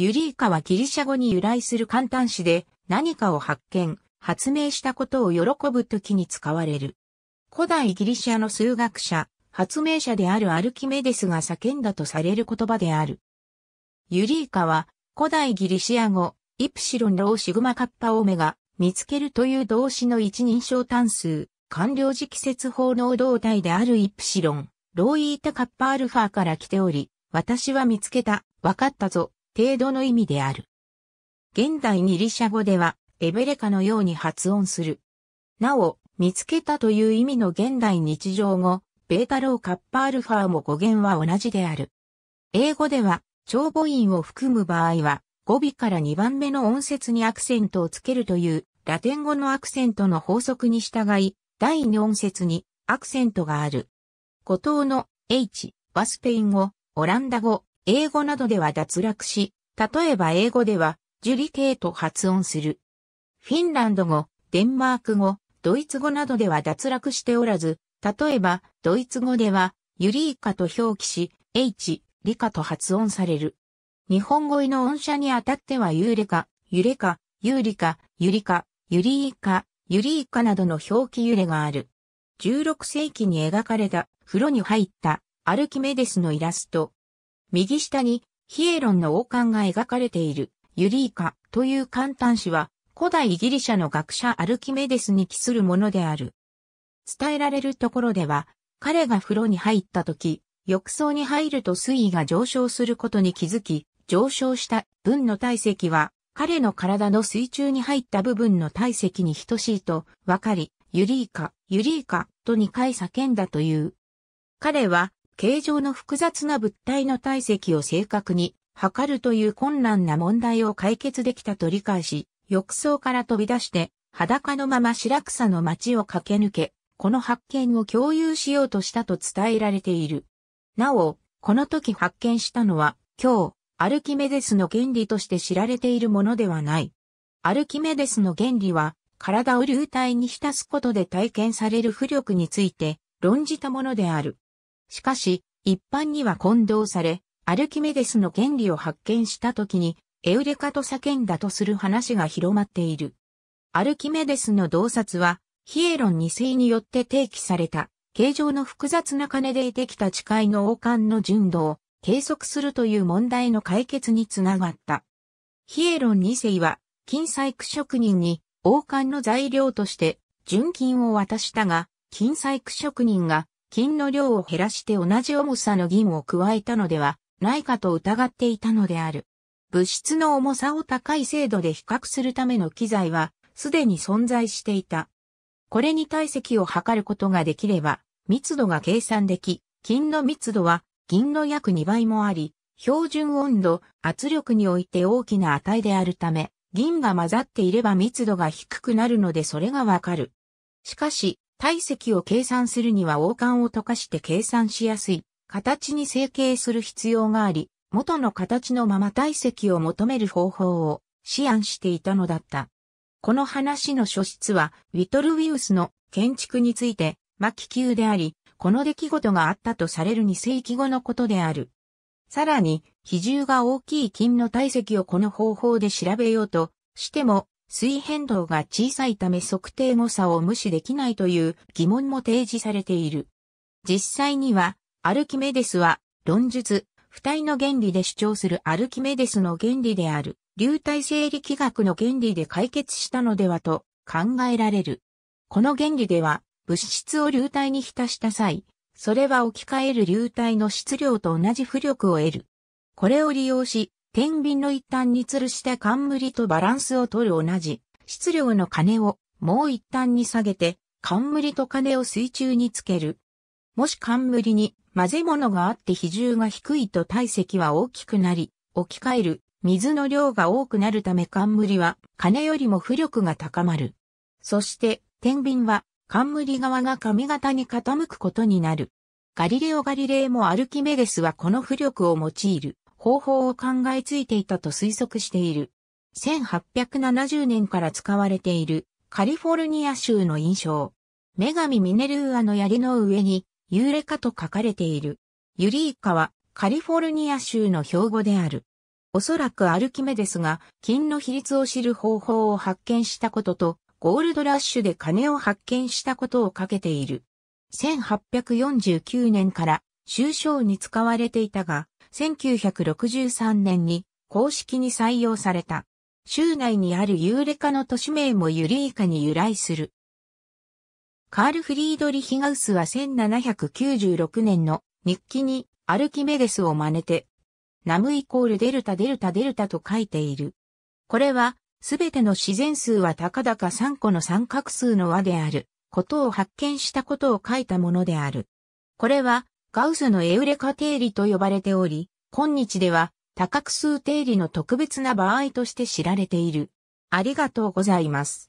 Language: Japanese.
ユリイカはギリシャ語に由来する簡単詞で何かを発見、発明したことを喜ぶ時に使われる。古代ギリシャの数学者、発明者であるアルキメデスが叫んだとされる言葉である。ユリイカは古代ギリシア語、イプシロンローシグマカッパオメガ、見つけるという動詞の一人称単数、完了時季節法の動体であるイプシロン、ローイータカッパアルファから来ており、私は見つけた、わかったぞ、程度の意味である。現代ギリシャ語では、エベレカのように発音する。なお、見つけたという意味の現代日常語、ベータローカッパアルファも語源は同じである。英語では、長母音を含む場合は、語尾から2番目の音節にアクセントをつけるという、ラテン語のアクセントの法則に従い、第2音節にアクセントがある。古島の H はスペイン語、オランダ語、英語などでは脱落し、例えば英語では、ジュリケーと発音する。フィンランド語、デンマーク語、ドイツ語などでは脱落しておらず、例えば、ドイツ語では、ユリイカと表記し、H、リカと発音される。日本語の音社にあたってはユーレカ、ユレカ、ユーリカ、ユリカ、ユリイカ、ユリイカなどの表記揺れがある。16世紀に描かれた、風呂に入った、アルキメデスのイラスト、右下にヒエロンの王冠が描かれているユリーカという簡単詩は古代ギリシャの学者アルキメデスに帰するものである。伝えられるところでは彼が風呂に入った時、浴槽に入ると水位が上昇することに気づき、上昇した分の体積は彼の体の水中に入った部分の体積に等しいと分かり、ユリーカ、ユリーカと2回叫んだという。彼は形状の複雑な物体の体積を正確に測るという困難な問題を解決できたと理解し、浴槽から飛び出して裸のまま白草の街を駆け抜け、この発見を共有しようとしたと伝えられている。なお、この時発見したのは、今日、アルキメデスの原理として知られているものではない。アルキメデスの原理は、体を流体に浸すことで体験される浮力について論じたものである。しかし、一般には混同され、アルキメデスの原理を発見した時に、エウレカと叫んだとする話が広まっている。アルキメデスの洞察は、ヒエロン2世によって提起された、形状の複雑な金でできた誓いの王冠の純度を計測するという問題の解決につながった。ヒエロン2世は、金細工職人に王冠の材料として純金を渡したが、金細工職人が金の量を減らして同じ重さの銀を加えたのではないかと疑っていたのである。物質の重さを高い精度で比較するための機材はすでに存在していた。これに体積を測ることができれば密度が計算でき、金の密度は銀の約2倍もあり、標準温度、圧力において大きな値であるため、銀が混ざっていれば密度が低くなるのでそれがわかる。しかし、体積を計算するには王冠を溶かして計算しやすい形に成形する必要があり、元の形のまま体積を求める方法を思案していたのだった。この話の書質は、ウィトルウィウスの建築について、末期級であり、この出来事があったとされる2世紀後のことである。さらに、比重が大きい金の体積をこの方法で調べようとしても、水変動が小さいため測定誤差を無視できないという疑問も提示されている。実際には、アルキメデスは、論述、不体の原理で主張するアルキメデスの原理である、流体生理気学の原理で解決したのではと考えられる。この原理では、物質を流体に浸した際、それは置き換える流体の質量と同じ浮力を得る。これを利用し、天秤の一端に吊るした冠とバランスを取る同じ質量の金をもう一端に下げて冠と金を水中につける。もし冠に混ぜ物があって比重が低いと体積は大きくなり、置き換える水の量が多くなるため冠は金よりも浮力が高まる。そして天秤は冠側が髪型に傾くことになる。ガリレオ・ガリレイもアルキメデスはこの浮力を用いる。方法を考えついていたと推測している。1870年から使われているカリフォルニア州の印象。女神ミネルーアの槍の上にユーレカと書かれている。ユリーカはカリフォルニア州の標語である。おそらくアルキメデスが金の比率を知る方法を発見したことと、ゴールドラッシュで金を発見したことをかけている。1849年から州章に使われていたが、1963年に公式に採用された。州内にあるユーレカの都市名もユリーカに由来する。カール・フリードリヒガウスは1796年の日記にアルキメデスを真似て、ナムイコールデルタデルタデルタと書いている。これは、すべての自然数は高々3個の三角数の和である、ことを発見したことを書いたものである。これは、ガウスのエウレカ定理と呼ばれており、今日では多角数定理の特別な場合として知られている。ありがとうございます。